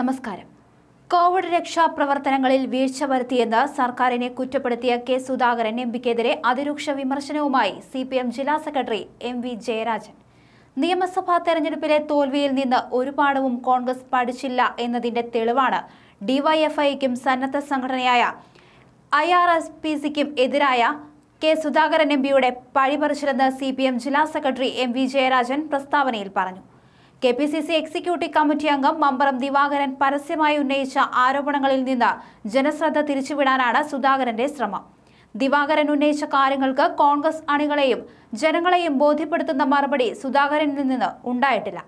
നമസ്കാരം കോവിഡ് രക്ഷാ പ്രവർത്തനങ്ങളിൽ വീഴ്ച വരുത്തിയെന്ന് സർക്കാരിനെ കുറ്റപ്പെടുത്തിയ കെ സുധാകരൻ എം പിക്കെതിരെ അതിരൂക്ഷ വിമർശനവുമായി സി പി എം ജില്ലാ സെക്രട്ടറി എം വി ജയരാജൻ നിയമസഭാ തെരഞ്ഞെടുപ്പിലെ തോൽവിയിൽ നിന്ന് ഒരു പാഠവും കോൺഗ്രസ് പഠിച്ചില്ല എന്നതിന്റെ തെളിവാണ് ഡിവൈഎഫ്ഐക്കും സന്നദ്ധ സംഘടനയായ ഐ ആർ എസ് പി സിക്കും എതിരായ കെ സുധാകരൻ എം പിയുടെ പഴിപറിച്ചിരുന്ന് സി പി എം ജില്ലാ സെക്രട്ടറി എം വി ജയരാജൻ പ്രസ്താവനയിൽ പറഞ്ഞു K P C C executive committee അംഗം മമ്പറം ദിവാകരൻ പരസ്യമായി ഉന്നയിച്ച ആരോപണങ്ങളിൽ നിന്ന് ജനശ്രദ്ധ തിരിച്ചുവിടാനാണ് സുധാകരന്റെ ശ്രമം ദിവാകരൻ ഉന്നയിച്ച കാര്യങ്ങൾക്ക് കോൺഗ്രസ് അണികളെയും ജനങ്ങളെയും ബോധ്യപ്പെടുത്തുന്ന മറുപടി സുധാകരനിൽ നിന്ന് ഉണ്ടായിട്ടില്ല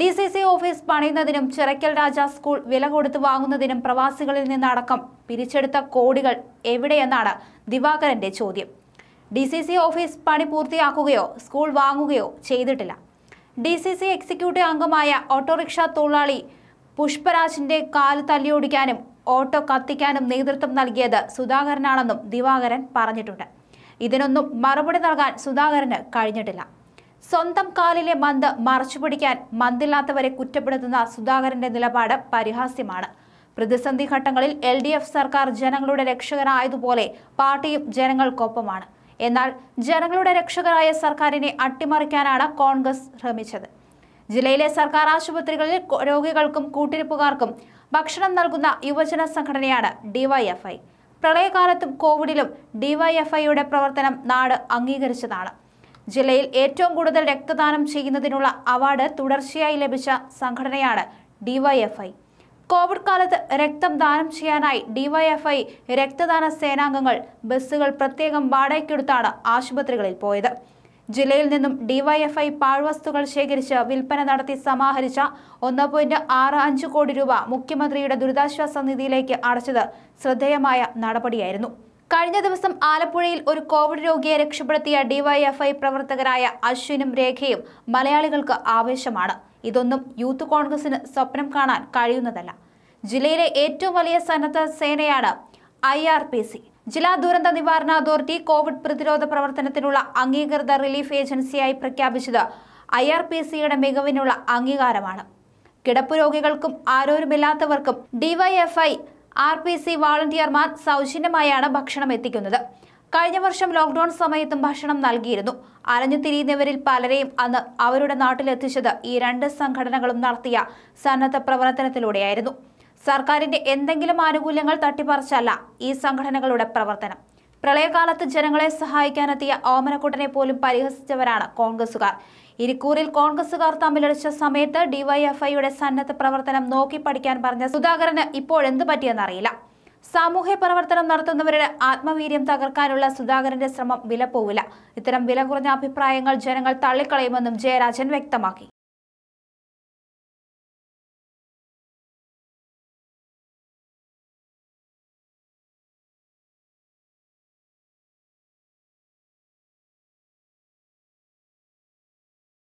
ഡി സി സി ഓഫീസ് പണിയുന്നതിനും ചിറക്കൽ രാജ സ്കൂൾ വില കൊടുത്ത് വാങ്ങുന്നതിനും പ്രവാസികളിൽ നിന്നടക്കം പിരിച്ചെടുത്ത കോടികൾ എവിടെയെന്നാണ് ദിവാകരന്റെ ചോദ്യം ഡി സി സി ഓഫീസ് പണി പൂർത്തിയാക്കുകയോ സ്കൂൾ വാങ്ങുകയോ ചെയ്തിട്ടില്ല ഡി സി സി എക്സിക്യൂട്ടീവ് അംഗമായ ഓട്ടോറിക്ഷ തൊഴിലാളി പുഷ്പരാജിന്റെ കാല് തല്ലിയോടിക്കാനും ഓട്ടോ കത്തിക്കാനും നേതൃത്വം നൽകിയത് സുധാകരനാണെന്നും ദിവാകരൻ പറഞ്ഞിട്ടുണ്ട് ഇതിനൊന്നും മറുപടി നൽകാൻ സുധാകരന് കഴിഞ്ഞിട്ടില്ല സ്വന്തം കാലിലെ മന്ത് മറച്ചു പിടിക്കാൻ മന്തില്ലാത്തവരെ കുറ്റപ്പെടുത്തുന്ന സുധാകരന്റെ നിലപാട് പരിഹാസ്യമാണ് പ്രതിസന്ധി ഘട്ടങ്ങളിൽ എൽ സർക്കാർ ജനങ്ങളുടെ രക്ഷകനായതുപോലെ പാർട്ടിയും ജനങ്ങൾക്കൊപ്പമാണ് എന്നാൽ ജനങ്ങളുടെ രക്ഷകരായ സർക്കാരിനെ അട്ടിമറിക്കാനാണ് കോൺഗ്രസ് ശ്രമിച്ചത് ജില്ലയിലെ സർക്കാർ ആശുപത്രികളിൽ രോഗികൾക്കും കൂട്ടിരിപ്പുകാർക്കും ഭക്ഷണം നൽകുന്ന യുവജന സംഘടനയാണ് ഡിവൈഎഫ്ഐ പ്രളയകാലത്തും കോവിഡിലും ഡിവൈഎഫ്ഐയുടെ പ്രവർത്തനം നാട് അംഗീകരിച്ചതാണ് ജില്ലയിൽ ഏറ്റവും കൂടുതൽ രക്തദാനം ചെയ്യുന്നതിനുള്ള അവാർഡ് തുടർച്ചയായി ലഭിച്ച സംഘടനയാണ് ഡിവൈഎഫ്ഐ കോവിഡ് കാലത്ത് രക്തം ദാനം ചെയ്യാനായി ഡിവൈഎഫ്ഐ രക്തദാന സേനാംഗങ്ങൾ ബസ്സുകൾ പ്രത്യേകം വാടകയ്ക്കെടുത്താണ് ആശുപത്രികളിൽ പോയത് ജില്ലയിൽ നിന്നും ഡിവൈഎഫ്ഐ പാഴ്വസ്തുക്കൾ ശേഖരിച്ച് വിൽപ്പന നടത്തി സമാഹരിച്ച ഒന്ന് പോയിന്റ് ആറ് അഞ്ച് കോടി രൂപ മുഖ്യമന്ത്രിയുടെ ദുരിതാശ്വാസ നിധിയിലേക്ക് അടച്ചത് ശ്രദ്ധേയമായ നടപടിയായിരുന്നു കഴിഞ്ഞ ദിവസം ആലപ്പുഴയിൽ ഒരു കോവിഡ് രോഗിയെ രക്ഷപ്പെടുത്തിയ ഡിവൈഎഫ്ഐ പ്രവർത്തകരായ അശ്വിനും രേഖയും മലയാളികൾക്ക് ആവേശമാണ് ഇതൊന്നും യൂത്ത് കോൺഗ്രസിന് സ്വപ്നം കാണാൻ കഴിയുന്നതല്ല ജില്ലയിലെ ഏറ്റവും വലിയ സന്നദ്ധ സേനയാണ് ഐ ആർ പി സി ജില്ലാ ദുരന്ത നിവാരണ അതോറിറ്റി കോവിഡ് പ്രതിരോധ പ്രവർത്തനത്തിനുള്ള അംഗീകൃത റിലീഫ് ഏജൻസിയായി പ്രഖ്യാപിച്ചത് ഐ ആർ പി സിയുടെ മികവിനുള്ള അംഗീകാരമാണ് കിടപ്പ് രോഗികൾക്കും ആരോരുമില്ലാത്തവർക്കും ഡിവൈഎഫ്ഐ ആർ പി സി വാളണ്ടിയർമാർ സൗജന്യമായാണ് ഭക്ഷണം എത്തിക്കുന്നത് കഴിഞ്ഞ വർഷം ലോക്ക്ഡൌൺ സമയത്തും ഭക്ഷണം നൽകിയിരുന്നു അലഞ്ഞു തിരിയുന്നവരിൽ പലരെയും അന്ന് അവരുടെ നാട്ടിലെത്തിച്ചത് ഈ രണ്ട് സംഘടനകളും നടത്തിയ സന്നദ്ധ പ്രവർത്തനത്തിലൂടെയായിരുന്നു സർക്കാരിന്റെ എന്തെങ്കിലും ആനുകൂല്യങ്ങൾ തട്ടിപ്പറിച്ചല്ല ഈ സംഘടനകളുടെ പ്രവർത്തനം പ്രളയകാലത്ത് ജനങ്ങളെ സഹായിക്കാനെത്തിയ ഓമനക്കൂട്ടനെ പോലും പരിഹസിച്ചവരാണ് കോൺഗ്രസുകാർ ഇരിക്കൂറിൽ കോൺഗ്രസുകാർ തമ്മിലടിച്ച സമയത്ത് ഡിവൈഎഫ്ഐയുടെ സന്നദ്ധ പ്രവർത്തനം നോക്കി പഠിക്കാൻ പറഞ്ഞ സുധാകരന് ഇപ്പോൾ എന്തു പറ്റിയെന്നറിയില്ല സാമൂഹ്യ പ്രവർത്തനം നടത്തുന്നവരുടെ ആത്മവീര്യം തകർക്കാനുള്ള സുധാകരന്റെ ശ്രമം വിലപ്പോവില്ല ഇത്തരം വില കുറഞ്ഞ അഭിപ്രായങ്ങൾ ജനങ്ങൾ തള്ളിക്കളയുമെന്നും ജയരാജൻ വ്യക്തമാക്കി